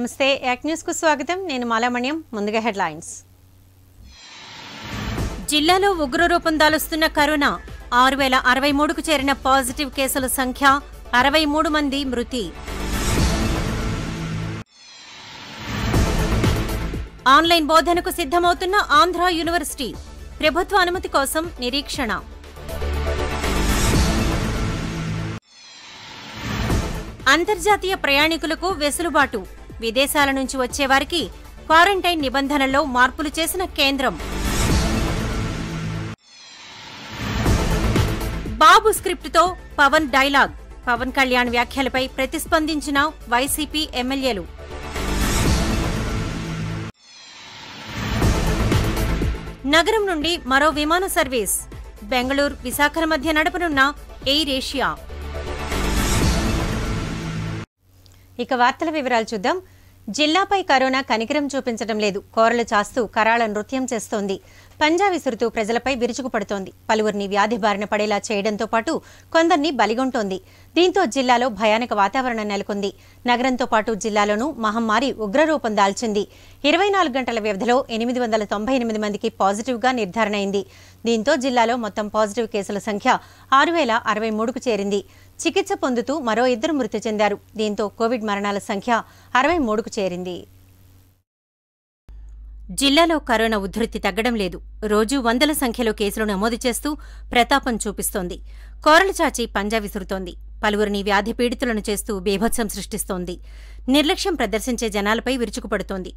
నమస్తే యాక్ కు స్వాగతం నేను మాలామణ్యం ముందుగా హెడ్లైన్స్ జిల్లాలో ఉగ్రరూపం దాలుస్తున్న కరోనా ఆరు వేల అరవై మూడుకు చేరిన పాజిటివ్ కేసుల సంఖ్య అరవై మూడు మంది మృతి ఆన్లైన్ బోధనకు సిద్ధమవుతున్న ఆంధ్ర యూనివర్సిటీ ప్రభుత్వ అనుమతి కోసం నిరీక్షణ అంతర్జాతీయ ప్రయాణికులకు వెసులుబాటు విదేశాల నుంచి వచ్చేవారికి క్వారంటైన్ నిబంధనల్లో మార్పులు చేసిన కేంద్రం బాబు స్క్రిప్ట్తో పవన్ డైలాగ్ పవన్ కళ్యాణ్ వ్యాఖ్యలపై ప్రతిస్పందించిన వైసీపీ ఎమ్మెల్యేలు నగరం నుండి మరో విమాన సర్వీస్ బెంగళూరు విశాఖల మధ్య నడపనున్న ఎయిర్ ఏషియా ఇక వార్తల వివరాలు చూద్దాం జిల్లాపై కరోనా కనికరం చూపించడం లేదు కోరలు చాస్తూ కరాళ నృత్యం చేస్తోంది పంజా విసురుతూ ప్రజలపై విరుచుకుపడుతోంది పలువురిని వ్యాధి బారిన పడేలా చేయడంతో పాటు కొందరిని బలిగొంటోంది దీంతో జిల్లాలో భయానక వాతావరణం నెలకొంది నగరంతో పాటు జిల్లాలోనూ మహమ్మారి ఉగ్రరూపం దాల్చింది ఇరవై నాలుగు గంటల వ్యవధిలో ఎనిమిది వందల తొంభై ఎనిమిది మందికి పాజిటివ్గా నిర్ధారణ అయింది దీంతో జిల్లాలో మొత్తం పాజిటివ్ కేసుల సంఖ్య ఆరు వేల అరవై మూడుకు చేరింది చికిత్స పొందుతూ మరో ఇద్దరు మృతి చెందారు దీంతో కోవిడ్ మరణాల సంఖ్య అరవై మూడుకు చేరింది జిల్లాలో కరోనా ఉధృతి తగ్గడం లేదు రోజూ వందల సంఖ్యలో కేసులు నమోదు చేస్తూ ప్రతాపం చూపిస్తోంది కోరలు చాచి పంజా విసురుతోంది పలువురిని వ్యాధి పీడితులను చేస్తూ బీభత్సం సృష్టిస్తోంది నిర్లక్ష్యం ప్రదర్శించే జనాలపై విరుచుకుపడుతోంది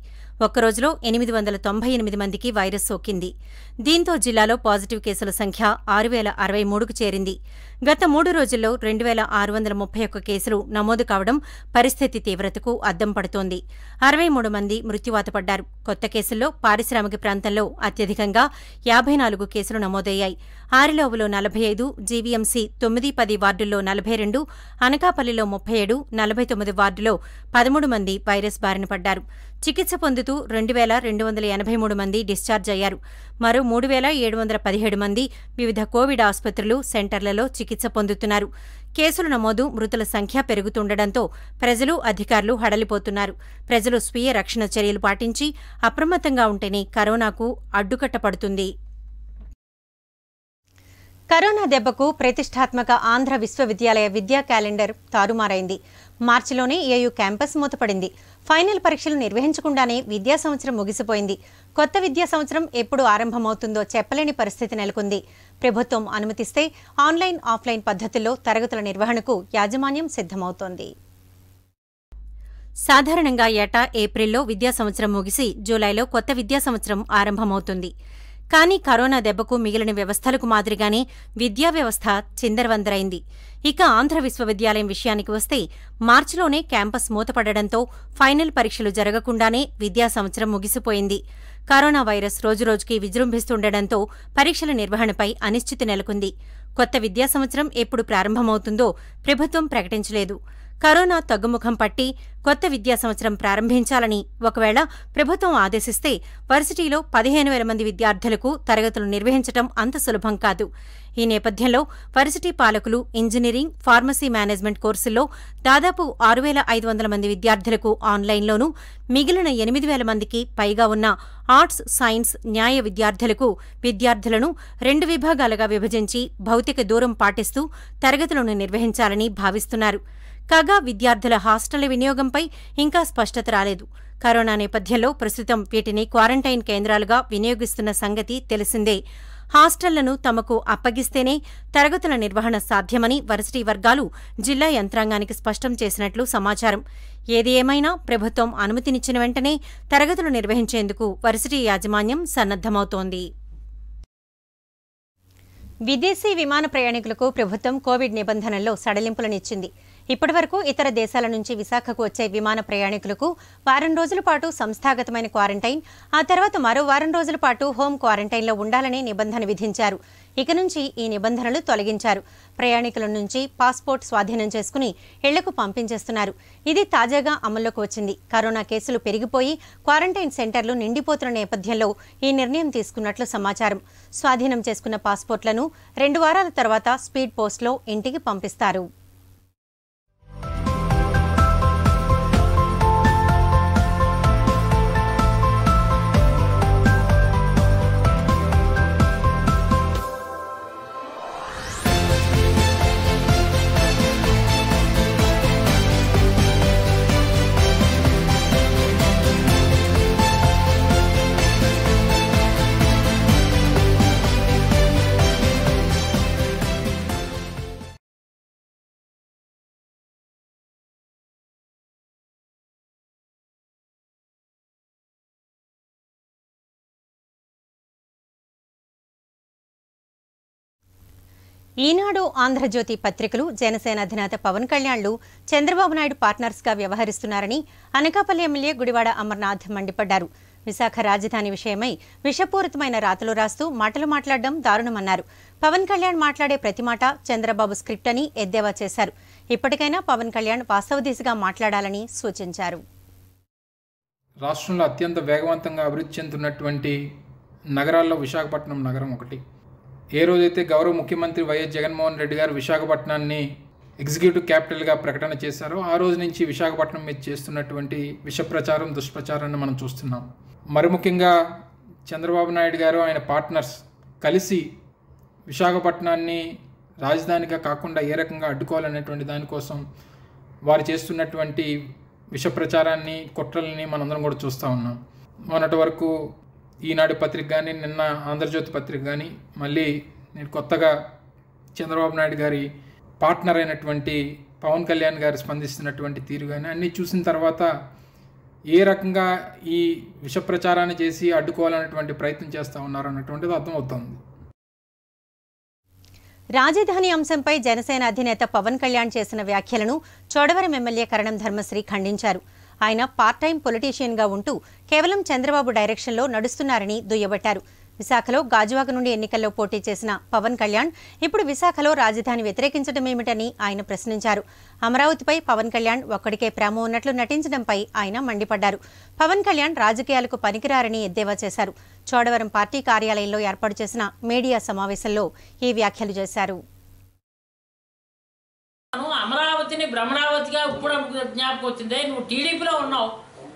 ఒక్కరోజులో ఎనిమిది వందల తొంభై ఎనిమిది మందికి వైరస్ సోకింది దీంతో జిల్లాలో పాజిటివ్ కేసుల సంఖ్య ఆరు వేల అరవై మూడుకు చేరింది గత మూడు రోజుల్లో రెండు వేల ఆరు వందల ముప్పై ఒక్క కేసులు నమోదు కావడం పరిస్థితి తీవ్రతకు అద్దం పడుతోంది అరవై మూడు మంది మృత్యువాత పడ్డారు కొత్త కేసుల్లో పారిశ్రామిక ప్రాంతంలో అత్యధికంగా యాభై నాలుగు కేసులు నమోదయ్యాయి ఆరిలోవులో నలభై ఐదు జీవీఎంసీ తొమ్మిది పది వార్డుల్లో నలభై రెండు అనకాపల్లిలో ముప్పై ఏడు నలభై తొమ్మిది వార్డులో పదమూడు మంది వైరస్ బారిన పడ్డారు చికిత్స పొందు పొందుతూ రెండు వేల రెండు వందల ఎనభై మూడు మంది డిశ్చార్జ్ అయ్యారు మరో మూడు వేల ఏడు వందల పదిహేడు మంది వివిధ కోవిడ్ ఆసుపత్రులు సెంటర్లలో చికిత్స పొందుతున్నారు కేసులు నమోదు మృతుల సంఖ్య పెరుగుతుండటంతో ప్రజలు అధికారులు హడలిపోతున్నారు ప్రజలు స్వీయ రక్షణ చర్యలు పాటించి అప్రమత్తంగా ఉంటేనే కరోనాకు అడ్డుకట్టపడుతుంది కరోనా దెబ్బకు ప్రతిష్టాత్మక ఆంధ్ర విశ్వవిద్యాలయ విద్యా క్యాలెండర్ తారుమారైంది మార్చిలోనే ఏయూ క్యాంపస్ మూతపడింది ఫైనల్ పరీక్షలు నిర్వహించకుండానే విద్యా సంవత్సరం ముగిసిపోయింది కొత్త విద్యా సంవత్సరం ఎప్పుడు ఆరంభమవుతుందో చెప్పలేని పరిస్థితి నెలకొంది ప్రభుత్వం అనుమతిస్తే ఆన్లైన్ ఆఫ్లైన్ పద్ధతుల్లో తరగతుల నిర్వహణకు యాజమాన్యం సిద్ధమవుతోంది సాధారణంగా ఏటా ఏప్రిల్లో విద్యా సంవత్సరం ముగిసి జూలైలో కొత్త విద్యా సంవత్సరం ఆరంభమవుతుంది కానీ కరోనా దెబ్బకు మిగిలిన వ్యవస్థలకు మాదిరిగానే విద్యా వ్యవస్థ చిందరవందరైంది ఇక ఆంధ్ర విశ్వవిద్యాలయం విషయానికి వస్తే మార్చిలోనే క్యాంపస్ మూతపడడంతో ఫైనల్ పరీక్షలు జరగకుండానే విద్యా సంవత్సరం ముగిసిపోయింది కరోనా వైరస్ రోజురోజుకి విజృంభిస్తుండటంతో పరీక్షల నిర్వహణపై అనిశ్చితి నెలకొంది కొత్త విద్యా సంవత్సరం ఎప్పుడు ప్రారంభమవుతుందో ప్రభుత్వం ప్రకటించలేదు కరోనా తగ్గుముఖం పట్టి కొత్త విద్యా సంవత్సరం ప్రారంభించాలని ఒకవేళ ప్రభుత్వం ఆదేశిస్తే వర్సిటీలో పదిహేను వేల మంది విద్యార్థులకు తరగతులు నిర్వహించడం అంత సులభం కాదు ఈ నేపథ్యంలో వర్సిటీ పాలకులు ఇంజనీరింగ్ ఫార్మసీ మేనేజ్మెంట్ కోర్సుల్లో దాదాపు ఆరు వేల ఐదు వందల మంది విద్యార్థులకు ఆన్లైన్లోనూ మిగిలిన ఎనిమిది వేల మందికి పైగా ఉన్న ఆర్ట్స్ సైన్స్ న్యాయ విద్యార్థులకు విద్యార్థులను రెండు విభాగాలుగా విభజించి భౌతిక దూరం పాటిస్తూ తరగతులను నిర్వహించాలని భావిస్తున్నారు కాగా విద్యార్థుల హాస్టళ్ల వినియోగంపై ఇంకా స్పష్టత రాలేదు కరోనా నేపథ్యంలో ప్రస్తుతం వీటిని క్వారంటైన్ కేంద్రాలుగా వినియోగిస్తున్న సంగతి తెలిసిందే హాస్టళ్లను తమకు అప్పగిస్తేనే తరగతుల నిర్వహణ సాధ్యమని వర్సిటీ వర్గాలు జిల్లా యంత్రాంగానికి స్పష్టం చేసినట్లు సమాచారం ఏది ఏమైనా ప్రభుత్వం అనుమతినిచ్చిన వెంటనే తరగతులు నిర్వహించేందుకు వర్సిటీ యాజమాన్యం సన్నద్దమవుతోంది విదేశీ విమాన ప్రయాణికులకు ప్రభుత్వం కోవిడ్ నిబంధనల్లో సడలింపులనిచ్చింది ఇప్పటివరకు ఇతర దేశాల నుంచి విశాఖకు వచ్చే విమాన ప్రయాణికులకు వారం రోజుల పాటు సంస్థాగతమైన క్వారంటైన్ ఆ తర్వాత మరో వారం రోజుల పాటు హోం క్వారంటైన్లో ఉండాలని నిబంధన విధించారు ఇక నుంచి ఈ నిబంధనలు తొలగించారు ప్రయాణికుల నుంచి పాస్పోర్ట్ స్వాధీనం చేసుకుని ఇళ్లకు పంపించేస్తున్నారు ఇది తాజాగా అమల్లోకి వచ్చింది కరోనా కేసులు పెరిగిపోయి క్వారంటైన్ సెంటర్లు నిండిపోతున్న నేపథ్యంలో ఈ నిర్ణయం తీసుకున్నట్లు సమాచారం స్వాధీనం చేసుకున్న పాస్పోర్ట్లను రెండు వారాల తర్వాత స్పీడ్ పోస్ట్లో ఇంటికి పంపిస్తారు ఈనాడు ఆంధ్రజ్యోతి పత్రికలు జనసేన అధినేత పవన్ కళ్యాణ్లు చంద్రబాబు నాయుడు పార్ట్నర్స్గా వ్యవహరిస్తున్నారని అనకాపల్లి ఎమ్మెల్యే గుడివాడ అమర్నాథ్ మండిపడ్డారు విశాఖ రాజధాని విషయమై విషపూరితమైన రాతలు రాస్తూ మాటలు మాట్లాడడం దారుణమన్నారు పవన్ కళ్యాణ్ మాట్లాడే ప్రతి మాట చంద్రబాబు స్క్రిప్ట్ అని ఎద్దేవా చేశారు ఇప్పటికైనా పవన్ కళ్యాణ్ వాస్తవ దిశగా మాట్లాడాలని సూచించారు రాష్ట్రంలో అత్యంత వేగవంతంగా అభివృద్ధి చెందుతున్నటువంటి నగరాల్లో విశాఖపట్నం నగరం ఒకటి ఏ రోజైతే గౌరవ ముఖ్యమంత్రి వైఎస్ జగన్మోహన్ రెడ్డి గారు విశాఖపట్నాన్ని ఎగ్జిక్యూటివ్ క్యాపిటల్గా ప్రకటన చేశారో ఆ రోజు నుంచి విశాఖపట్నం మీద చేస్తున్నటువంటి విషప్రచారం దుష్ప్రచారాన్ని మనం చూస్తున్నాం మరి ముఖ్యంగా చంద్రబాబు నాయుడు గారు ఆయన పార్ట్నర్స్ కలిసి విశాఖపట్నాన్ని రాజధానిగా కాకుండా ఏ రకంగా అడ్డుకోవాలనేటువంటి దానికోసం వారు చేస్తున్నటువంటి విష ప్రచారాన్ని కుట్రల్ని మనందరం కూడా చూస్తూ ఉన్నాం మొన్నటి వరకు ఈనాడు పత్రిక కానీ నిన్న ఆంధ్రజ్యోతి పత్రిక కానీ మళ్ళీ నేను కొత్తగా చంద్రబాబు నాయుడు గారి పార్ట్నర్ అయినటువంటి పవన్ కళ్యాణ్ గారు స్పందిస్తున్నటువంటి తీరు కానీ అన్నీ చూసిన తర్వాత ఏ రకంగా ఈ విష ప్రచారాన్ని చేసి అడ్డుకోవాలన్నటువంటి ప్రయత్నం చేస్తూ ఉన్నారు అన్నటువంటిది అర్థమవుతుంది రాజధాని అంశంపై జనసేన అధినేత పవన్ కళ్యాణ్ చేసిన వ్యాఖ్యలను చోడవరం ఎమ్మెల్యే కరణం ధర్మశ్రీ ఖండించారు ఆయన పార్ట్ టైం పొలిటీషియన్ గా ఉంటూ కేవలం చంద్రబాబు డైరెక్షన్ లో నడుస్తున్నారని దుయ్యబట్టారు విశాఖలో గాజువాక నుండి ఎన్నికల్లో పోటీ చేసిన పవన్ కళ్యాణ్ ఇప్పుడు విశాఖలో రాజధాని వ్యతిరేకించడమేమిటని ఆయన ప్రశ్నించారు అమరావతిపై పవన్ కళ్యాణ్ ఒక్కడికే ప్రేమ ఉన్నట్లు నటించడంపై ఆయన మండిపడ్డారు పవన్ కళ్యాణ్ రాజకీయాలకు పనికిరారని ఎద్దేవా చేశారు చోడవరం పార్టీ కార్యాలయంలో ఏర్పాటు చేసిన మీడియా సమావేశంలో ఈ వ్యాఖ్యలు చేశారు నేను అమరావతిని భ్రమణావతిగా ఇప్పుడు జ్ఞాపకం వచ్చింది నువ్వు టీడీపీలో ఉన్నావు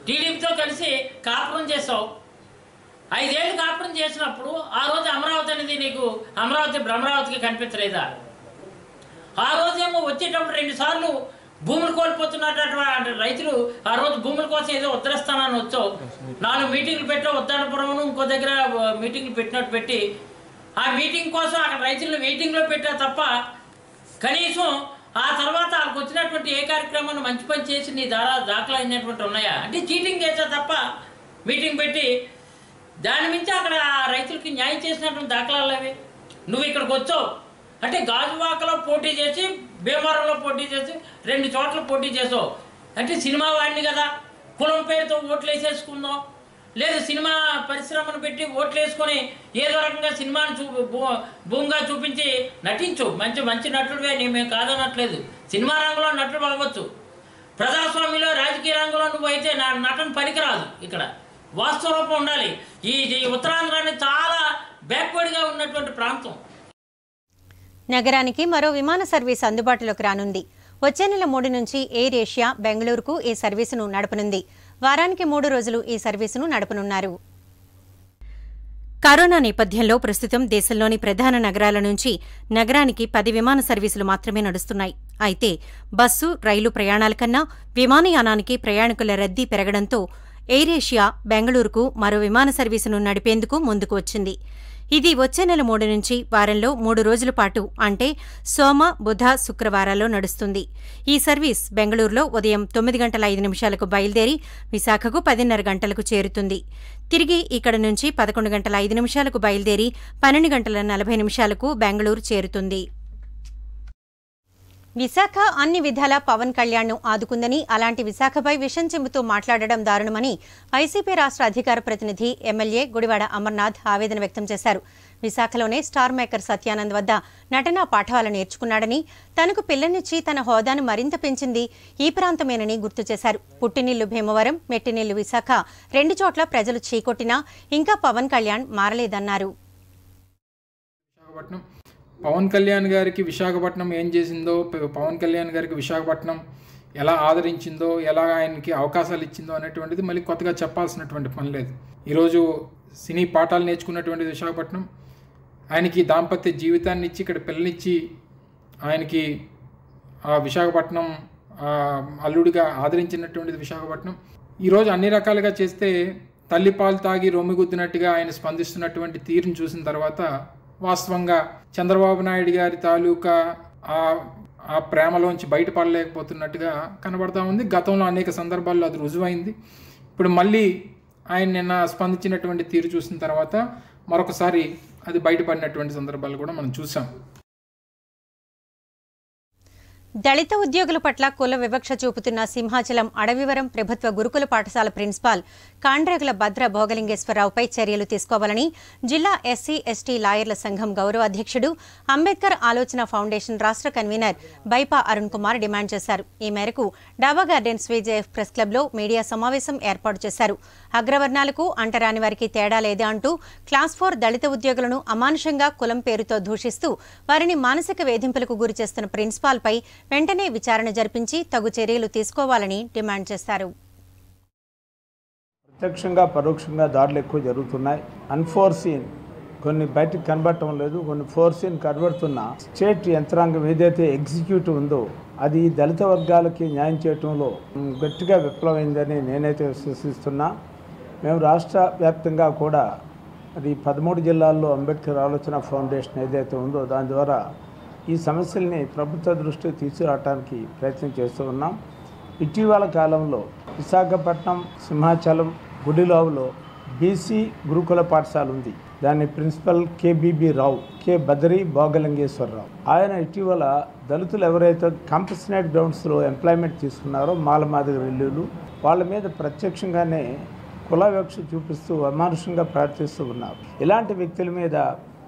టీడీపీతో కలిసి కాపురం చేసావు ఐదేళ్ళు కాపురం చేసినప్పుడు ఆ రోజు అమరావతి అనేది నీకు అమరావతి భ్రమరావతికి కనిపించలేదా ఆ రోజేమో వచ్చేటప్పుడు రెండుసార్లు భూములు కోల్పోతున్నటువంటి రైతులు ఆ రోజు భూముల కోసం ఏదో ఉత్తరస్థానాన్ని వచ్చావు నాలుగు మీటింగ్లు పెట్టావు ఉత్తరపురంను ఇంకో దగ్గర మీటింగ్లు పెట్టినట్టు పెట్టి ఆ మీటింగ్ కోసం అక్కడ రైతులను మీటింగ్లో పెట్టా తప్ప కనీసం ఆ తర్వాత వాళ్ళకి వచ్చినటువంటి ఏ కార్యక్రమాన్ని మంచి పని చేసి నీ దారా దాఖలు అయినటువంటి ఉన్నాయా అంటే చీటింగ్ చేసా తప్ప మీటింగ్ పెట్టి దాని మించి అక్కడ రైతులకి న్యాయం చేసినటువంటి దాఖలాలు అవి నువ్వు ఇక్కడికి వచ్చావు అంటే గాజువాకలో పోటీ చేసి భీమవరంలో పోటీ చేసి రెండు చోట్ల పోటీ చేసావు అంటే సినిమా వాడిని కదా కులం పేరుతో ఓట్లు వేసేసుకుందాం లేదు సినిమా పరిశ్రమను పెట్టి ఓట్లు వేసుకొని ఏదో రకంగా సినిమాను చూ భూమిగా చూపించి నటించు మంచి మంచి నటుడువే నేను మేము కాదనట్లేదు సినిమా రంగంలో నటుడు అవ్వచ్చు ప్రజాస్వామ్యంలో రాజకీయ రంగంలో నువ్వు అయితే నా నటన పనికిరాదు ఇక్కడ వాస్తవరూపం ఉండాలి ఈ ఉత్తరాంధ్రాన్ని చాలా బ్యాక్వర్డ్గా ఉన్నటువంటి ప్రాంతం నగరానికి మరో విమాన సర్వీస్ అందుబాటులోకి రానుంది వచ్చే నెల మూడు నుంచి ఎయిర్ ఏషియా బెంగళూరుకు ఈ సర్వీసును నడపనుంది వారానికి మూడు రోజులు ఈ సర్వీసును నడపనున్నారు కరోనా నేపథ్యంలో ప్రస్తుతం దేశంలోని ప్రధాన నగరాల నుంచి నగరానికి పది విమాన సర్వీసులు మాత్రమే నడుస్తున్నాయి అయితే బస్సు రైలు ప్రయాణాల కన్నా విమానయానానికి ప్రయాణికుల రద్దీ పెరగడంతో ఎయిర్ ఏషియా బెంగళూరుకు మరో విమాన సర్వీసును నడిపేందుకు ముందుకు వచ్చింది ఇది వచ్చే నెల మూడు నుంచి వారంలో మూడు రోజుల పాటు అంటే సోమ బుధ శుక్రవారాల్లో నడుస్తుంది ఈ సర్వీస్ బెంగళూరులో ఉదయం తొమ్మిది గంటల ఐదు నిమిషాలకు బయలుదేరి విశాఖకు పదిన్నర గంటలకు చేరుతుంది తిరిగి ఇక్కడ నుంచి పదకొండు గంటల ఐదు నిమిషాలకు బయలుదేరి పన్నెండు గంటల నలభై నిమిషాలకు బెంగళూరు చేరుతుంది విశాఖ అన్ని విధాల పవన్ కళ్యాణ్ ను ఆదుకుందని అలాంటి విశాఖపై విషం చెబుతూ మాట్లాడడం దారుణమని వైసీపీ రాష్ట్ర అధికార ప్రతినిధి ఎమ్మెల్యే గుడివాడ అమర్నాథ్ ఆవేదన వ్యక్తం చేశారు విశాఖలోనే స్టార్ మేకర్ సత్యానంద్ వద్ద నటనా పాఠవాలు నేర్చుకున్నాడని తనకు పిల్లనిచ్చి తన హోదాను మరింత పెంచింది ఈ ప్రాంతమేనని గుర్తు చేశారు పుట్టినిల్లు భీమవరం మెట్టినిల్లు విశాఖ రెండు చోట్ల ప్రజలు చీకొట్టినా ఇంకా పవన్ కళ్యాణ్ మారలేదన్నారు పవన్ కళ్యాణ్ గారికి విశాఖపట్నం ఏం చేసిందో పవన్ కళ్యాణ్ గారికి విశాఖపట్నం ఎలా ఆదరించిందో ఎలా ఆయనకి అవకాశాలు ఇచ్చిందో అనేటువంటిది మళ్ళీ కొత్తగా చెప్పాల్సినటువంటి పని లేదు ఈరోజు సినీ పాఠాలు నేర్చుకున్నటువంటి విశాఖపట్నం ఆయనకి దాంపత్య జీవితాన్ని ఇచ్చి ఇక్కడ పిల్లనిచ్చి ఆయనకి ఆ విశాఖపట్నం అల్లుడిగా ఆదరించినటువంటిది విశాఖపట్నం ఈరోజు అన్ని రకాలుగా చేస్తే తల్లిపాలు తాగి రొమ్మిగుద్దినట్టుగా ఆయన స్పందిస్తున్నటువంటి తీరును చూసిన తర్వాత వాస్తవంగా చంద్రబాబు నాయుడు గారి తాలూకా ఆ ఆ ప్రేమలోంచి బయటపడలేకపోతున్నట్టుగా కనబడతా ఉంది గతంలో అనేక సందర్భాల్లో అది రుజువైంది ఇప్పుడు మళ్ళీ ఆయన నిన్న స్పందించినటువంటి తీరు చూసిన తర్వాత మరొకసారి అది బయటపడినటువంటి సందర్భాలు కూడా మనం చూసాం దళిత ఉద్యోగుల పట్ల కుల వివక్ష చూపుతున్న సింహాచలం అడవివరం ప్రభుత్వ గురుకుల పాఠశాల ప్రిన్సిపాల్ కాండ్రగుల భద్ర భోగలింగేశ్వరరావుపై చర్యలు తీసుకోవాలని జిల్లా ఎస్సీ ఎస్టీ లాయర్ల సంఘం గౌరవ అధ్యక్షుడు అంబేద్కర్ ఆలోచన ఫౌండేషన్ రాష్ట్ర కన్వీనర్ బైపా అరుణ్ కుమార్ డిమాండ్ చేశారు ఈ మేరకు డాబా గార్డెన్స్ విజేఎఫ్ ప్రెస్ క్లబ్లో మీడియా సమావేశం ఏర్పాటు చేశారు అగ్రవర్ణాలకు అంటరాని వారికి తేడా లేదా అంటూ క్లాస్ ఫోర్ దళిత ఉద్యోగులను అమానుషంగా కులం పేరుతో దూషిస్తూ వారిని మానసిక వేధింపులకు గురిచేస్తున్న ప్రిన్సిపాల్పై వెంటనే విచారణ జరిపించి తగు చర్యలు తీసుకోవాలని డిమాండ్ చేశారు ప్రత్యక్షంగా పరోక్షంగా దాడులు ఎక్కువ జరుగుతున్నాయి అన్ఫోర్సీన్ కొన్ని బయటకు కనబడటం లేదు కొన్ని ఫోర్సీన్ కనబడుతున్న స్టేట్ యంత్రాంగం ఏదైతే ఎగ్జిక్యూటివ్ ఉందో అది దళిత వర్గాలకి న్యాయం చేయటంలో గట్టిగా విఫలమైందని నేనైతే విశ్వసిస్తున్నా మేము రాష్ట్ర వ్యాప్తంగా కూడా అది పదమూడు జిల్లాల్లో అంబేద్కర్ ఆలోచన ఫౌండేషన్ ఏదైతే ఉందో దాని ద్వారా ఈ సమస్యల్ని ప్రభుత్వ దృష్టికి తీసుకురావడానికి ప్రయత్నం చేస్తూ ఉన్నాం ఇటీవల కాలంలో విశాఖపట్నం సింహాచలం గుడిలావులో బీసీ గురుకుల పాఠశాల ఉంది దాని ప్రిన్సిపల్ కేబీబీ రావు కే బదరి భోగలింగేశ్వరరావు ఆయన ఇటీవల దళితులు ఎవరైతే కంపల్సనేట్ గ్రౌండ్స్లో ఎంప్లాయ్మెంట్ తీసుకున్నారో మాలమాదిగ వెల్లులు వాళ్ళ మీద ప్రత్యక్షంగానే కులవేక్ష చూపిస్తూ అమానుషంగా ప్రవర్తిస్తూ ఉన్నారు ఇలాంటి వ్యక్తుల మీద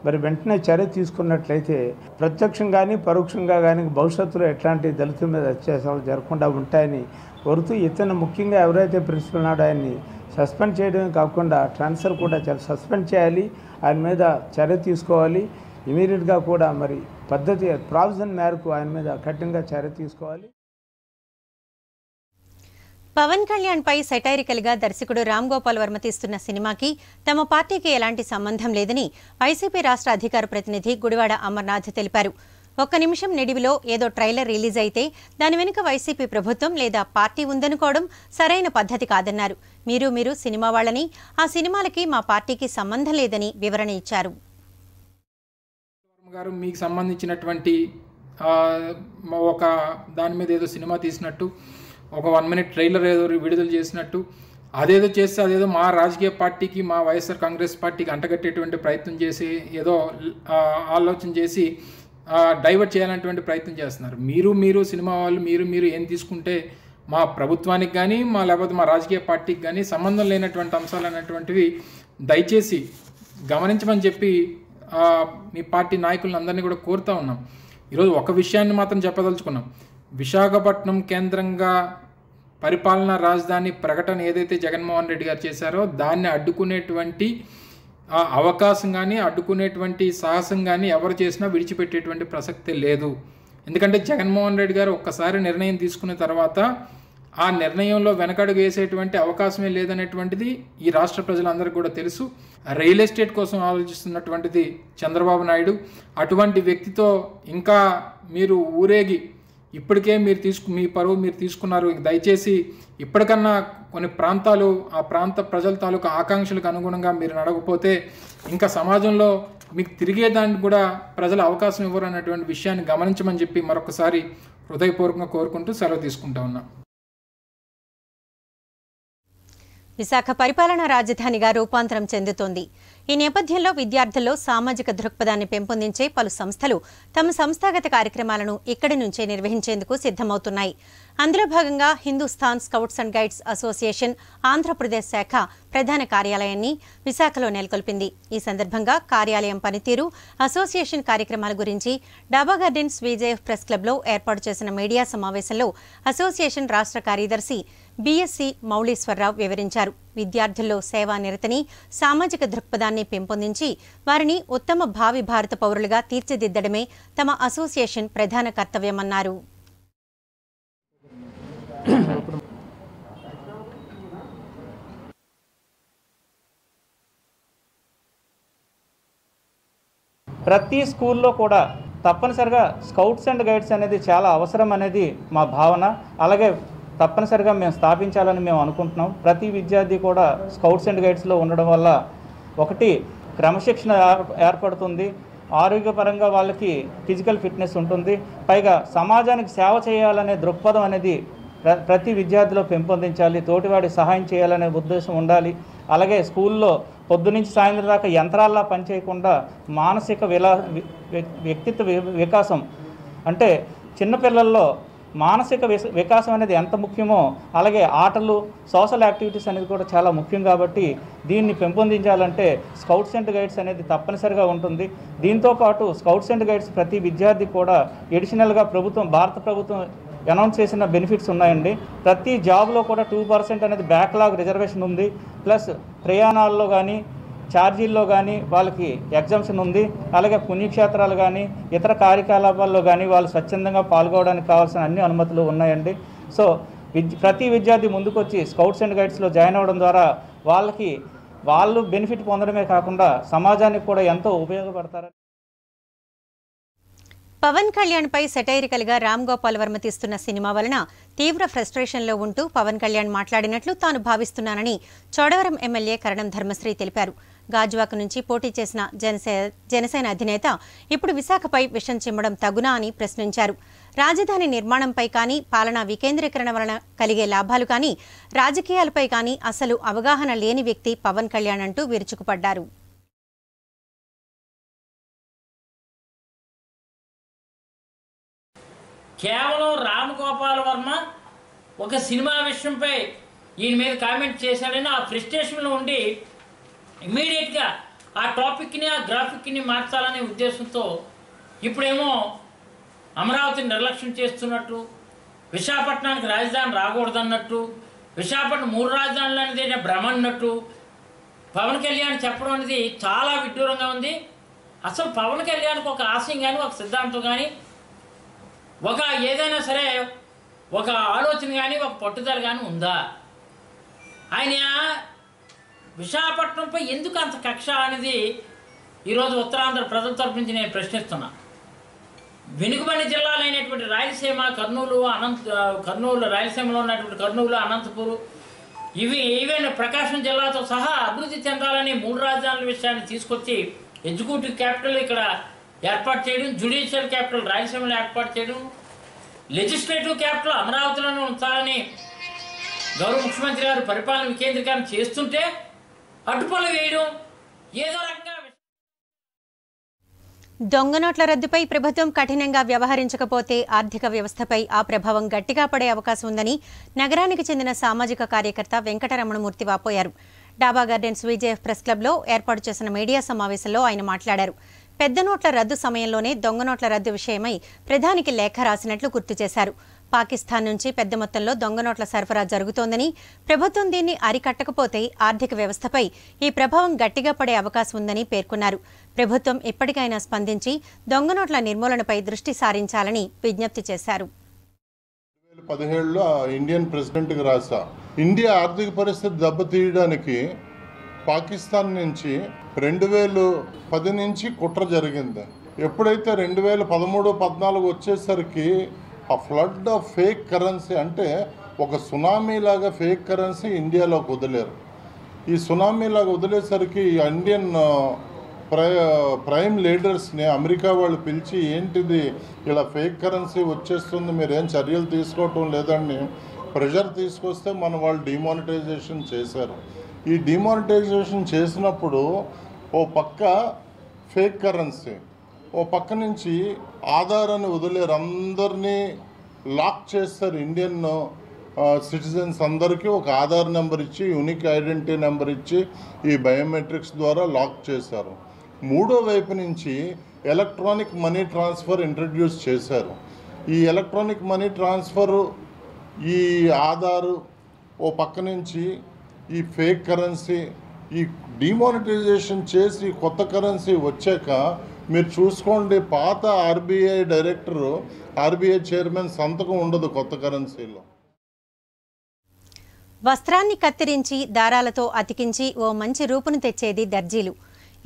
మరి వెంటనే చర్య తీసుకున్నట్లయితే ప్రత్యక్షం కానీ పరోక్షంగా కానీ భవిష్యత్తులో ఎట్లాంటి దళితుల మీద అత్యాచారాలు జరగకుండా ఉంటాయని కోరుతూ ఇతను ముఖ్యంగా ఎవరైతే ప్రిన్సిపల్ ఉన్నాడో ఆయన్ని సస్పెండ్ చేయడమే కాకుండా ట్రాన్స్ఫర్ కూడా సస్పెండ్ చేయాలి ఆయన మీద చర్య తీసుకోవాలి ఇమీడియట్గా కూడా మరి పద్ధతి ప్రావిజన్ మేరకు ఆయన మీద కఠినంగా చర్య తీసుకోవాలి పవన్ కళ్యాణ్ పై సెటైరికల్ గా దర్శకుడు రామ్ గోపాల్ వర్మ తీస్తున్న సినిమాకి తమ పార్టీకి ఎలాంటి సంబంధం లేదని వైసీపీ రాష్ట్ర అధికార ప్రతినిధి గుడివాడ అమర్నాథ్ తెలిపారు ఒక్క నిమిషం నిడివిలో ఏదో ట్రైలర్ రిలీజ్ అయితే దాని వెనుక వైసీపీ ప్రభుత్వం లేదా పార్టీ ఉందనుకోవడం సరైన పద్ధతి కాదన్నారు మీరు మీరు సినిమా వాళ్ళని ఆ సినిమాలకి మా పార్టీకి సంబంధం లేదని వివరణ ఇచ్చారు మీకు సంబంధించినటువంటి ఒక దాని మీద ఏదో సినిమా తీసినట్టు ఒక వన్ మినిట్ ట్రైలర్ ఏదో విడుదల చేసినట్టు అదేదో చేస్తే అదేదో మా రాజకీయ పార్టీకి మా వైఎస్ఆర్ కాంగ్రెస్ పార్టీకి అంటగట్టేటువంటి ప్రయత్నం చేసి ఏదో ఆలోచన చేసి డైవర్ట్ చేయాలనేటువంటి ప్రయత్నం చేస్తున్నారు మీరు మీరు సినిమా వాళ్ళు మీరు మీరు ఏం తీసుకుంటే మా ప్రభుత్వానికి కానీ మా లేకపోతే మా రాజకీయ పార్టీకి కానీ సంబంధం లేనటువంటి అంశాలు అనేటువంటివి దయచేసి గమనించమని చెప్పి మీ పార్టీ నాయకులందరినీ కూడా కోరుతా ఉన్నాం ఈరోజు ఒక విషయాన్ని మాత్రం చెప్పదలుచుకున్నాం విశాఖపట్నం కేంద్రంగా పరిపాలనా రాజధాని ప్రకటన ఏదైతే జగన్మోహన్ రెడ్డి గారు చేశారో దాన్ని అడ్డుకునేటువంటి ఆ అవకాశం కానీ అడ్డుకునేటువంటి సాహసం కానీ ఎవరు చేసినా విడిచిపెట్టేటువంటి ప్రసక్తి లేదు ఎందుకంటే జగన్మోహన్ రెడ్డి గారు ఒక్కసారి నిర్ణయం తీసుకున్న తర్వాత ఆ నిర్ణయంలో వెనకడుగు వేసేటువంటి అవకాశమే లేదనేటువంటిది ఈ రాష్ట్ర ప్రజలందరికీ కూడా తెలుసు రియల్ ఎస్టేట్ కోసం ఆలోచిస్తున్నటువంటిది చంద్రబాబు నాయుడు అటువంటి వ్యక్తితో ఇంకా మీరు ఊరేగి ఇప్పటికే మీరు తీసుకు మీ పరువు మీరు తీసుకున్నారు దయచేసి ఇప్పటికన్నా కొన్ని ప్రాంతాలు ఆ ప్రాంత ప్రజల తాలూకా ఆకాంక్షలకు అనుగుణంగా మీరు నడకపోతే ఇంకా సమాజంలో మీకు తిరిగేదానికి కూడా ప్రజలు అవకాశం ఇవ్వరు అన్నటువంటి విషయాన్ని గమనించమని చెప్పి మరొకసారి హృదయపూర్వకంగా కోరుకుంటూ సెలవు తీసుకుంటా ఉన్నా విశాఖ పరిపాలనా రాజధానిగా రూపాంతరం చెందుతోంది ఈ నేపథ్యంలో విద్యార్థుల్లో సామాజిక దృక్పథాన్ని పెంపొందించే పలు సంస్థలు తమ సంస్థాగత కార్యక్రమాలను ఇక్కడి నుంచే నిర్వహించేందుకు సిద్దమవుతున్నాయి అందులో భాగంగా Hindustan scouts and guides association Andhra Pradesh శాఖ ప్రధాన కార్యాలయాన్ని విశాఖలో నెలకొల్పింది ఈ సందర్భంగా కార్యాలయం పనితీరు అసోసియేషన్ కార్యక్రమాల గురించి డాబా గార్డెన్స్ విజయ్ ప్రెస్ క్లబ్లో ఏర్పాటు చేసిన మీడియా సమావేశంలో అసోసియేషన్ రాష్ట్ర కార్యదర్శి బీఎస్సీ మౌళేశ్వరరావు వివరించారు విద్యార్థుల్లో సేవా నిరతని సామాజిక దృక్పథాన్ని పెంపొందించి వారిని ఉత్తమ భావి భారత పౌరులుగా తీర్చిదిద్దడమే తమ అసోసియేషన్ ప్రధాన కర్తవ్యమన్నారు ప్రతి స్కూల్లో కూడా తప్పనిసరిగా స్కౌట్స్ అండ్ గైడ్స్ అనేది చాలా అవసరం అనేది మా భావన అలాగే తప్పనిసరిగా మేము స్థాపించాలని మేము అనుకుంటున్నాం ప్రతి విద్యార్థి కూడా స్కౌట్స్ అండ్ గైడ్స్లో ఉండడం వల్ల ఒకటి క్రమశిక్షణ ఏర్పడుతుంది ఆరోగ్యపరంగా వాళ్ళకి ఫిజికల్ ఫిట్నెస్ ఉంటుంది పైగా సమాజానికి సేవ చేయాలనే దృక్పథం అనేది ప్రతి విద్యార్థిలో పెంపొందించాలి తోటివాడి సహాయం చేయాలనే ఉద్దేశం ఉండాలి అలాగే స్కూల్లో పొద్దునుంచి సాయంత్రం దాకా యంత్రాల్లా పనిచేయకుండా మానసిక విలా వ్యక్తిత్వ వికాసం అంటే చిన్నపిల్లల్లో మానసిక వికాసం అనేది ఎంత ముఖ్యమో అలాగే ఆటలు సోషల్ యాక్టివిటీస్ అనేది కూడా చాలా ముఖ్యం కాబట్టి దీన్ని పెంపొందించాలంటే స్కౌట్స్ అండ్ గైడ్స్ అనేది తప్పనిసరిగా ఉంటుంది దీంతోపాటు స్కౌట్స్ అండ్ గైడ్స్ ప్రతి విద్యార్థి కూడా ఎడిషనల్గా ప్రభుత్వం భారత ప్రభుత్వం అనౌన్స్ చేసిన బెనిఫిట్స్ ఉన్నాయండి ప్రతి జాబ్లో కూడా టూ పర్సెంట్ అనేది బ్యాక్లాగ్ రిజర్వేషన్ ఉంది ప్లస్ ప్రయాణాల్లో కానీ ఛార్జీల్లో కానీ వాళ్ళకి ఎగ్జామ్షన్ ఉంది అలాగే పుణ్యక్షేత్రాలు కానీ ఇతర కార్యకలాపాల్లో కానీ వాళ్ళు స్వచ్ఛందంగా పాల్గొనడానికి కావాల్సిన అన్ని అనుమతులు ఉన్నాయండి సో ప్రతి విద్యార్థి ముందుకొచ్చి స్కౌట్స్ అండ్ గైడ్స్లో జాయిన్ అవ్వడం ద్వారా వాళ్ళకి వాళ్ళు బెనిఫిట్ పొందడమే కాకుండా సమాజానికి కూడా ఎంతో ఉపయోగపడతారని పవన్ కళ్యాణ్పై సెటైరికల్గా రామ్ గోపాల్ వర్మ తీస్తున్న సినిమా వలన తీవ్ర ఫ్రస్ట్రేషన్లో ఉంటూ పవన్ కళ్యాణ్ మాట్లాడినట్లు తాను భావిస్తున్నానని చోడవరం ఎమ్మెల్యే కరణం ధర్మశ్రీ తెలిపారు గాజువాక నుంచి పోటీ చేసిన జనసేన జనసేన అధినేత ఇప్పుడు విశాఖపై విషం చిమ్మడం తగునా అని ప్రశ్నించారు రాజధాని నిర్మాణంపై కానీ పాలనా వికేంద్రీకరణ వలన కలిగే లాభాలు కానీ రాజకీయాలపై కానీ అసలు అవగాహన లేని వ్యక్తి పవన్ కళ్యాణ్ అంటూ విరుచుకుపడ్డారు కేవలం రామ్ గోపాల్ వర్మ ఒక సినిమా విషయంపై ఈయన మీద కామెంట్ చేశాడని ఆ ఫ్రిస్టేషన్లో ఉండి ఇమీడియట్గా ఆ టాపిక్ని ఆ గ్రాఫిక్ని మార్చాలనే ఉద్దేశంతో ఇప్పుడేమో అమరావతిని నిర్లక్ష్యం చేస్తున్నట్టు విశాఖపట్నానికి రాజధాని రాకూడదన్నట్టు విశాఖపట్నం మూడు రాజధానులు అనేది భ్రమ అన్నట్టు పవన్ కళ్యాణ్ చెప్పడం అనేది చాలా విడ్డూరంగా ఉంది అసలు పవన్ కళ్యాణ్కి ఒక ఆశయం కానీ ఒక సిద్ధాంతం కానీ ఒక ఏదైనా సరే ఒక ఆలోచన కానీ ఒక పట్టుదల కానీ ఉందా ఆయన విశాఖపట్నంపై ఎందుకు అంత కక్ష అనేది ఈరోజు ఉత్తరాంధ్ర ప్రజల తరపు నుంచి నేను ప్రశ్నిస్తున్నా వెనుకబడి జిల్లాలైనటువంటి రాయలసీమ కర్నూలు అనంత కర్నూలు రాయలసీమలో ఉన్నటువంటి కర్నూలు అనంతపూరు ఇవి ఏవైనా ప్రకాశం జిల్లాతో సహా అభివృద్ధి చెందాలని మూడు రాజధానుల విషయాన్ని తీసుకొచ్చి ఎగ్జిక్యూటివ్ క్యాపిటల్ ఇక్కడ ఏర్పాటు చేయడం జ్యుడిషియల్ క్యాపిటల్ రాయలసీమలో ఏర్పాటు చేయడం లెజిస్లేటివ్ క్యాపిటల్ అమరావతిలోనే ఉంచాలని గౌరవ ముఖ్యమంత్రి గారు పరిపాలన వికేంద్రీకరణ చేస్తుంటే వేయడం ఏదో దొంగ నోట్ల రద్దుపై ప్రభుత్వం కఠినంగా వ్యవహరించకపోతే ఆర్థిక వ్యవస్థపై ఆ ప్రభావం గట్టిగా పడే అవకాశం ఉందని నగరానికి చెందిన సామాజిక కార్యకర్త వెంకటరమణమూర్తి వాపోయారు డాబా గార్డెన్స్ విజయ ప్రెస్ క్లబ్లో ఏర్పాటు చేసిన మీడియా సమావేశంలో ఆయన మాట్లాడారు పెద్ద నోట్ల రద్దు సమయంలోనే దొంగ నోట్ల రద్దు విషయమై ప్రధానికి లేఖ రాసినట్లు గుర్తు చేశారు పాకిస్తాన్ నుంచి పెద్ద మొత్తంలో దొంగ నోట్ల సరఫరా జరుగుతోందని ప్రభుత్వం దీన్ని అరికట్టకపోతే ఆర్థిక వ్యవస్థపై ఈ ప్రభావం గట్టిగా పడే అవకాశం ఉందని పేర్కొన్నారు ప్రభుత్వం ఇప్పటికైనా స్పందించి దొంగ నోట్ల నిర్మూలనపై దృష్టి సారించాలని విజ్ఞప్తి చేశారు పదిహేడులో ఇండియన్ ఇండియా ఆర్థిక పరిస్థితి దెబ్బతీయడానికి పాకిస్తాన్ నుంచి రెండు వేలు పది నుంచి కుట్ర జరిగింది ఎప్పుడైతే రెండు వేల పదమూడు పద్నాలుగు వచ్చేసరికి ఆ ఫ్లడ్ ఆఫ్ ఫేక్ కరెన్సీ అంటే ఒక సునామీ లాగా ఫేక్ కరెన్సీ ఇండియాలోకి వదిలేరు ఈ సునామీ లాగా వదిలేసరికి ఇండియన్ ప్రై ప్రైమ్ లీడర్స్ని అమెరికా వాళ్ళు పిలిచి ఏంటిది ఇలా ఫేక్ కరెన్సీ వచ్చేస్తుంది మీరేం చర్యలు తీసుకోవటం లేదండి ప్రెషర్ తీసుకొస్తే మన వాళ్ళు డిమానిటైజేషన్ చేశారు ఈ డిమానిటైజేషన్ చేసినప్పుడు ఓ పక్క ఫేక్ కరెన్సీ ఓ పక్క నుంచి ఆధారాన్ని వదిలేరు అందరినీ లాక్ చేస్తారు ఇండియన్ సిటిజన్స్ అందరికీ ఒక ఆధార్ నెంబర్ ఇచ్చి యూనిక్ ఐడెంటిటీ నెంబర్ ఇచ్చి ఈ బయోమెట్రిక్స్ ద్వారా లాక్ చేశారు మూడో వైపు నుంచి ఎలక్ట్రానిక్ మనీ ట్రాన్స్ఫర్ ఇంట్రడ్యూస్ చేశారు ఈ ఎలక్ట్రానిక్ మనీ ట్రాన్స్ఫర్ ఈ ఆధారు ఓ పక్క నుంచి ఈ ఫేక్ కరెన్సీ ఈ డిమానిటైజేషన్ చేసి కొత్త కరెన్సీ వచ్చాక మీరు చూసుకోండి పాత ఆర్బీఐ డైరెక్టర్ ఆర్బీఐ చైర్మన్ సంతకం ఉండదు కొత్త కరెన్సీలో వస్త్రాన్ని కత్తిరించి దారాలతో అతికించి ఓ మంచి రూపును తెచ్చేది దర్జీలు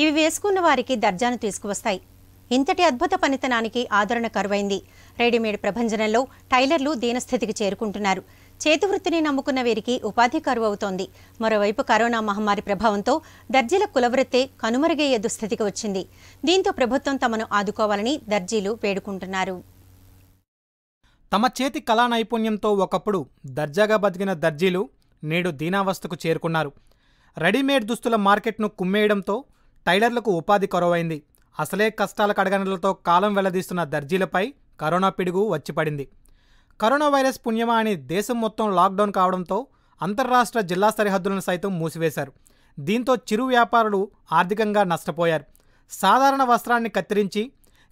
ఇవి వేసుకున్న వారికి దర్జాను తీసుకువస్తాయి ఇంతటి అద్భుత పనితనానికి ఆదరణ కరువైంది రెడీమేడ్ ప్రభంజనంలో టైలర్లు దీనస్థితికి చేరుకుంటున్నారు చేతివృత్తిని నమ్ముకున్న వీరికి ఉపాధి కరువు అవుతోంది మరోవైపు కరోనా మహమ్మారి ప్రభావంతో దర్జీల కులవృత్తే కనుమరుగయ్యే దుస్థితికి వచ్చింది దీంతో ప్రభుత్వం తమను ఆదుకోవాలని దర్జీలు వేడుకుంటున్నారు తమ చేతి కళా నైపుణ్యంతో ఒకప్పుడు దర్జాగా బతికిన దర్జీలు నేడు దీనావస్థకు చేరుకున్నారు రెడీమేడ్ దుస్తుల మార్కెట్ను కుమ్మేయడంతో టైలర్లకు ఉపాధి కొరవైంది అసలే కష్టాల కడగనలతో కాలం వెళ్లదీస్తున్న దర్జీలపై కరోనా పిడుగు వచ్చిపడింది కరోనా వైరస్ పుణ్యమా అని దేశం మొత్తం లాక్డౌన్ కావడంతో అంతర్రాష్ట్ర జిల్లా సరిహద్దులను సైతం మూసివేశారు దీంతో చిరు వ్యాపారులు ఆర్థికంగా నష్టపోయారు సాధారణ వస్త్రాన్ని కత్తిరించి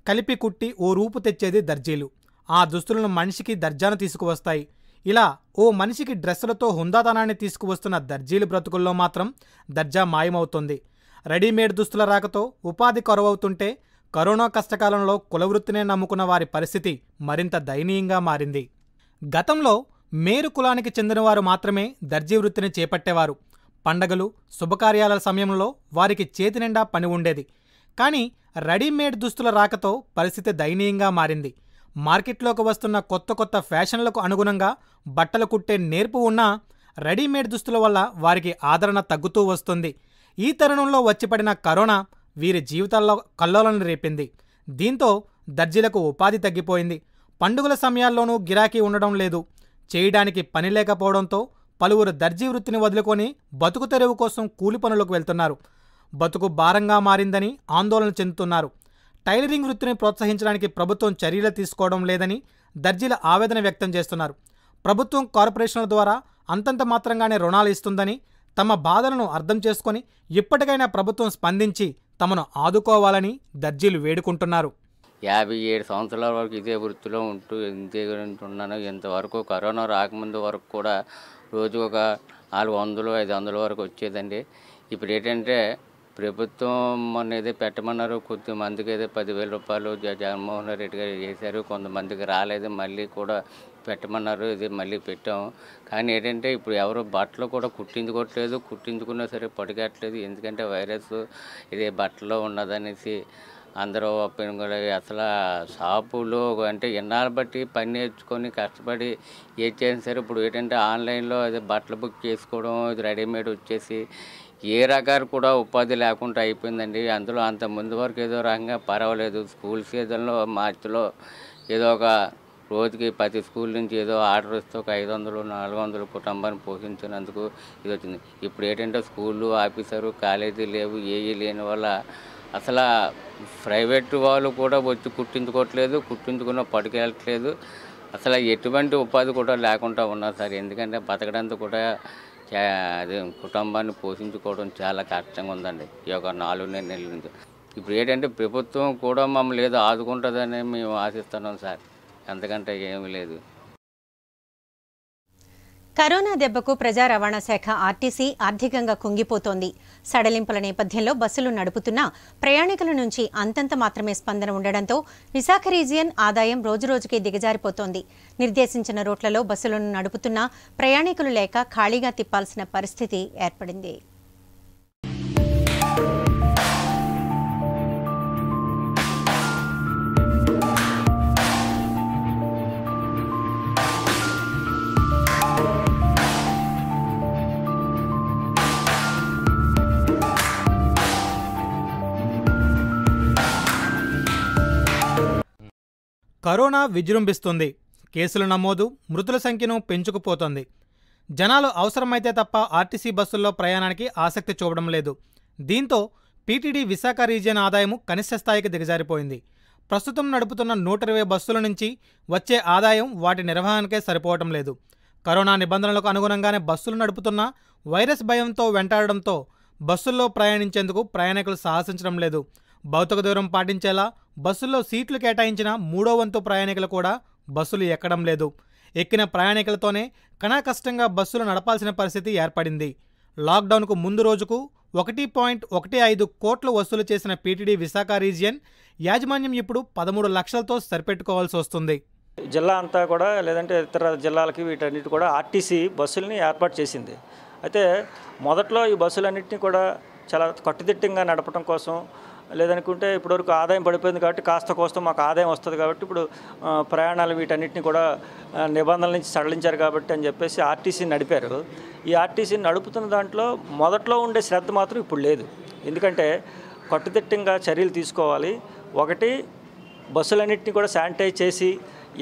కలిపి కుట్టి ఓ రూపు తెచ్చేది దర్జీలు ఆ దుస్తులను మనిషికి దర్జాను తీసుకువస్తాయి ఇలా ఓ మనిషికి డ్రెస్సులతో హుందాతనాన్ని తీసుకువస్తున్న దర్జీలు బ్రతుకుల్లో మాత్రం దర్జా మాయమవుతుంది రెడీమేడ్ దుస్తుల రాకతో ఉపాధి కరువవుతుంటే కరోనా కష్టకాలంలో కులవృత్తినే నమ్ముకున్న వారి పరిస్థితి మరింత దయనీయంగా మారింది గతంలో మేరు కులానికి చెందినవారు మాత్రమే దర్జీ వృత్తిని చేపట్టేవారు పండగలు శుభకార్యాల సమయంలో వారికి చేతి నిండా పని ఉండేది కానీ రెడీమేడ్ దుస్తుల రాకతో పరిస్థితి దయనీయంగా మారింది మార్కెట్లోకి వస్తున్న కొత్త కొత్త ఫ్యాషన్లకు అనుగుణంగా బట్టలు కుట్టే నేర్పు ఉన్నా రెడీమేడ్ దుస్తుల వల్ల వారికి ఆదరణ తగ్గుతూ వస్తుంది ఈ తరుణంలో వచ్చిపడిన కరోనా వీరి జీవితాల్లో కల్లోలను రేపింది దీంతో దర్జీలకు ఉపాధి తగ్గిపోయింది పండుగల సమయాల్లోనూ గిరాకీ ఉండడం లేదు చేయడానికి పని లేకపోవడంతో పలువురు దర్జీ వృత్తిని వదులుకొని బతుకు తెరువు కోసం కూలి పనులకు వెళ్తున్నారు బతుకు భారంగా మారిందని ఆందోళన చెందుతున్నారు టైలరింగ్ వృత్తిని ప్రోత్సహించడానికి ప్రభుత్వం చర్యలు తీసుకోవడం లేదని దర్జీల ఆవేదన వ్యక్తం చేస్తున్నారు ప్రభుత్వం కార్పొరేషన్ల ద్వారా అంతంత మాత్రంగానే రుణాలు ఇస్తుందని తమ బాధలను అర్థం చేసుకొని ఇప్పటికైనా ప్రభుత్వం స్పందించి తమను ఆదుకోవాలని దర్జీలు వేడుకుంటున్నారు యాభై ఏడు సంవత్సరాల వరకు ఇదే వృత్తిలో ఉంటూ ఇంతే ఉన్నాను ఇంతవరకు కరోనా రాకముందు వరకు కూడా రోజు ఒక నాలుగు వందలు ఐదు వందల వరకు వచ్చేదండి ఇప్పుడు ఏంటంటే ప్రభుత్వం మొన్న ఏదో పెట్టమన్నారు కొద్దిమందికి అయితే పదివేల రూపాయలు జగన్మోహన్ రెడ్డి గారు చేశారు కొంతమందికి రాలేదు మళ్ళీ కూడా పెట్టమన్నారు ఇది మళ్ళీ పెట్టాము కానీ ఏంటంటే ఇప్పుడు ఎవరు బట్టలు కూడా కుట్టించుకోవట్లేదు కుట్టించుకున్నా సరే పడిగట్లేదు ఎందుకంటే వైరస్ ఇది బట్టలో ఉన్నదనేసి అందరూ కూడా అసలు షాపులో అంటే ఇన్నాళ్ళు బట్టి పని నేర్చుకొని కష్టపడి ఏది చేసినా సరే ఇప్పుడు ఏంటంటే ఆన్లైన్లో అది బట్టలు బుక్ చేసుకోవడం ఇది రెడీమేడ్ వచ్చేసి ఏ రకాలు కూడా ఉపాధి లేకుండా అయిపోయిందండి అందులో అంత ముందు వరకు ఏదో రకంగా పర్వాలేదు స్కూల్ సీజన్లో మార్చిలో ఏదో ఒక రోజుకి ప్రతి స్కూల్ నుంచి ఏదో ఆర్డర్ వస్తే ఒక ఐదు వందలు నాలుగు వందలు కుటుంబాన్ని పోషించినందుకు ఇది వచ్చింది ఇప్పుడు ఏంటంటే స్కూళ్ళు ఆఫీసరు కాలేజీ లేవు ఏవి లేని వల్ల అసలు ప్రైవేట్ వాళ్ళు కూడా వచ్చి కుట్టించుకోవట్లేదు కుట్టించుకున్న పట్టుకెళ్ళట్లేదు అసలు ఎటువంటి ఉపాధి కూడా లేకుండా ఉన్నారు సార్ ఎందుకంటే బతకడానికి కూడా అదే కుటుంబాన్ని పోషించుకోవడం చాలా కష్టంగా ఉందండి ఈ యొక్క నాలుగు నెలల నుంచి ఇప్పుడు ఏంటంటే ప్రభుత్వం కూడా మమ్మల్ని ఏదో ఆదుకుంటుందని మేము ఆశిస్తున్నాం సార్ అంతకంటే ఏమీ లేదు కరోనా దెబ్బకు ప్రజా రవాణా శాఖ ఆర్టీసీ ఆర్థికంగా కుంగిపోతోంది సడలింపుల నేపథ్యంలో బస్సులు నడుపుతున్నా ప్రయాణికుల నుంచి అంతంత మాత్రమే స్పందన ఉండడంతో విశాఖ రీజియన్ ఆదాయం రోజురోజుకి దిగజారిపోతోంది నిర్దేశించిన రోడ్లలో బస్సులను నడుపుతున్నా ప్రయాణికులు లేక ఖాళీగా తిప్పాల్సిన పరిస్థితి ఏర్పడింది కరోనా విజృంభిస్తుంది కేసుల నమోదు మృతుల సంఖ్యను పెంచుకుపోతోంది జనాలు అవసరమైతే తప్ప ఆర్టీసీ బస్సుల్లో ప్రయాణానికి ఆసక్తి చూపడం లేదు దీంతో టీటీడీ విశాఖ రీజియన్ ఆదాయం కనిష్ట స్థాయికి దిగజారిపోయింది ప్రస్తుతం నడుపుతున్న నూట ఇరవై బస్సుల నుంచి వచ్చే ఆదాయం వాటి నిర్వహణకే సరిపోవటం లేదు కరోనా నిబంధనలకు అనుగుణంగానే బస్సులు నడుపుతున్న వైరస్ భయంతో వెంటాడడంతో బస్సుల్లో ప్రయాణించేందుకు ప్రయాణికులు సాహసించడం లేదు భౌతిక దూరం పాటించేలా బస్సుల్లో సీట్లు కేటాయించిన మూడో వంతు ప్రయాణికులు కూడా బస్సులు ఎక్కడం లేదు ఎక్కిన ప్రయాణికులతోనే కష్టంగా బస్సులు నడపాల్సిన పరిస్థితి ఏర్పడింది లాక్డౌన్కు ముందు రోజుకు ఒకటి పాయింట్ ఒకటి ఐదు కోట్లు వసూలు చేసిన పీటీడీ విశాఖ రీజియన్ యాజమాన్యం ఇప్పుడు పదమూడు లక్షలతో సరిపెట్టుకోవాల్సి వస్తుంది జిల్లా అంతా కూడా లేదంటే ఇతర జిల్లాలకి వీటన్నిటి కూడా ఆర్టీసీ బస్సుల్ని ఏర్పాటు చేసింది అయితే మొదట్లో ఈ బస్సులన్నింటినీ కూడా చాలా కట్టుదిట్టంగా నడపడం కోసం లేదనుకుంటే ఇప్పటివరకు ఆదాయం పడిపోయింది కాబట్టి కాస్త కోస్త మాకు ఆదాయం వస్తుంది కాబట్టి ఇప్పుడు ప్రయాణాలు వీటన్నిటిని కూడా నిబంధనల నుంచి సడలించారు కాబట్టి అని చెప్పేసి ఆర్టీసీ నడిపారు ఈ ఆర్టీసీని నడుపుతున్న దాంట్లో మొదట్లో ఉండే శ్రద్ధ మాత్రం ఇప్పుడు లేదు ఎందుకంటే కట్టుదిట్టంగా చర్యలు తీసుకోవాలి ఒకటి బస్సులన్నింటినీ కూడా శానిటైజ్ చేసి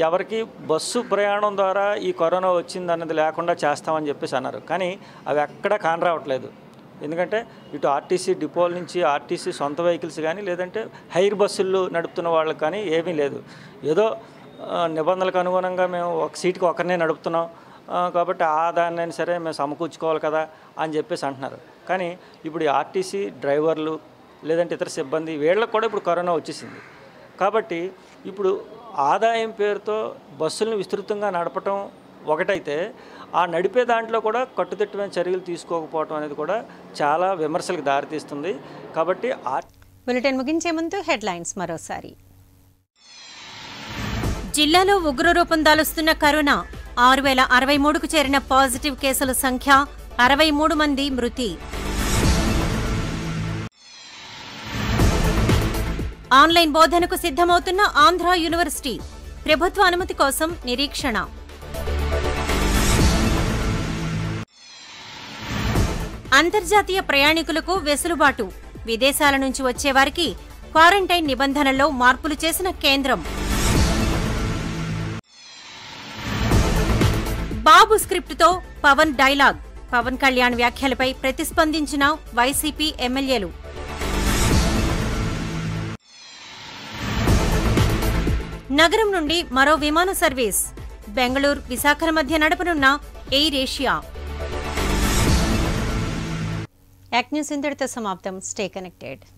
ఎవరికి బస్సు ప్రయాణం ద్వారా ఈ కరోనా వచ్చిందన్నది లేకుండా చేస్తామని చెప్పేసి అన్నారు కానీ అవి ఎక్కడా కానరావట్లేదు ఎందుకంటే ఇటు ఆర్టీసీ డిపోల నుంచి ఆర్టీసీ సొంత వెహికల్స్ కానీ లేదంటే హైర్ బస్సుల్లో నడుపుతున్న వాళ్ళకి కానీ ఏమీ లేదు ఏదో నిబంధనలకు అనుగుణంగా మేము ఒక సీట్కి ఒకరినే నడుపుతున్నాం కాబట్టి ఆ దాన్నైనా సరే మేము సమకూర్చుకోవాలి కదా అని చెప్పేసి అంటున్నారు కానీ ఇప్పుడు ఆర్టీసీ డ్రైవర్లు లేదంటే ఇతర సిబ్బంది వీళ్ళకి కూడా ఇప్పుడు కరోనా వచ్చేసింది కాబట్టి ఇప్పుడు ఆదాయం పేరుతో బస్సులను విస్తృతంగా నడపటం ఒకటైతే ఆ నడిపే దాంట్లో కూడా కట్టుదిట్టమైన చర్యలు తీసుకోకపోవడం అనేది కూడా చాలా విమర్శలకు దారితీస్తుంది కాబట్టి బులెటిన్ ముగించే ముందు హెడ్లైన్స్ మరోసారి జిల్లాలో రూపం దాలుస్తున్న కరోనా ఆరు వేల అరవై మూడుకు చేరిన పాజిటివ్ కేసుల సంఖ్య అరవై మూడు మంది మృతి ఆన్లైన్ బోధనకు సిద్ధమవుతున్న ఆంధ్ర యూనివర్సిటీ ప్రభుత్వ అనుమతి కోసం నిరీక్షణ అంతర్జాతీయ ప్రయాణికులకు వెసులుబాటు విదేశాల నుంచి వచ్చేవారికి క్వారంటైన్ నిబంధనల్లో మార్పులు చేసిన కేంద్రం బాబు స్క్రిప్ట్తో పవన్ డైలాగ్ పవన్ కళ్యాణ్ వ్యాఖ్యలపై ప్రతిస్పందించిన వైసీపీ ఎమ్మెల్యేలు నగరం నుండి మరో విమాన సర్వీస్ బెంగళూరు విశాఖల మధ్య నడపనున్న Air Asia News in the Samaptam. Stay connected.